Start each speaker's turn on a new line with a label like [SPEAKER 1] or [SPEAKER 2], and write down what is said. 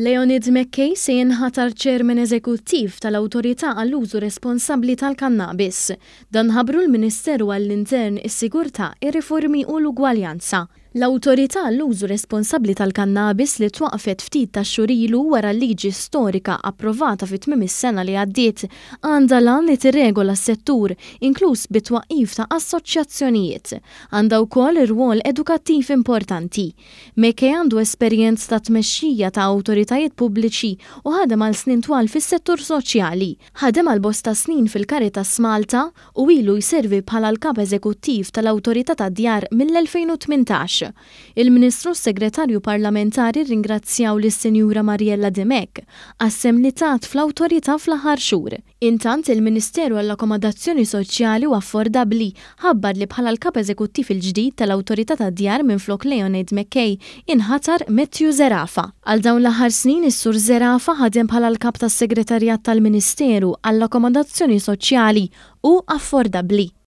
[SPEAKER 1] Leonid McKay se jinħatar
[SPEAKER 2] ċermen eżekuttiv tal-Awtorità għall-użu responsabli tal-kannabis. Dan ħabru l-Ministeru għall-Intern, is-Sigurtà, ir-Riformi u l-Ugwaljanza. L-autorità l-użu responsabli tal-kannabis li twaqfet ftit ta' xurilu wara liġi storika approvata fit is-sena li għaddiet għandha lan li tirregola s-settur, inkluż bitwaqif ta' assoċjazzjonijiet. Għandha wkoll ir-rwol edukattiv importanti. mekke għandu esperienz ta' tmexxija ta' awtoritajiet pubbliċi u ħadem għal snin twal fis-settur soċjali, ħadem għal bosta snin fil-karita smalta u ilu jservi bħala l-kap eżekuttiv tal autorità tad-djar mill-2018. Il-Ministru Segretarju Parlamentari ringrazzjaw lis sinjura Mariella Demek għassem li taħt fl autorita fl-aħħar xhur. Intant il-Ministeru għall-Akkomodazzjoni Soċjali u Affordabli ħabbar li bħala l-kap eżekuttiv il-ġdid tal autorita ta' Djar minn flok Leonid McKay inħatar Matthew Zerafa. Għal dawn l-aħħar snin is-Sur Zerafa ħadem bħala l-kap tas-Segretarjat tal-Ministeru għall-Akkomodazzjoni Soċjali u Affordabli.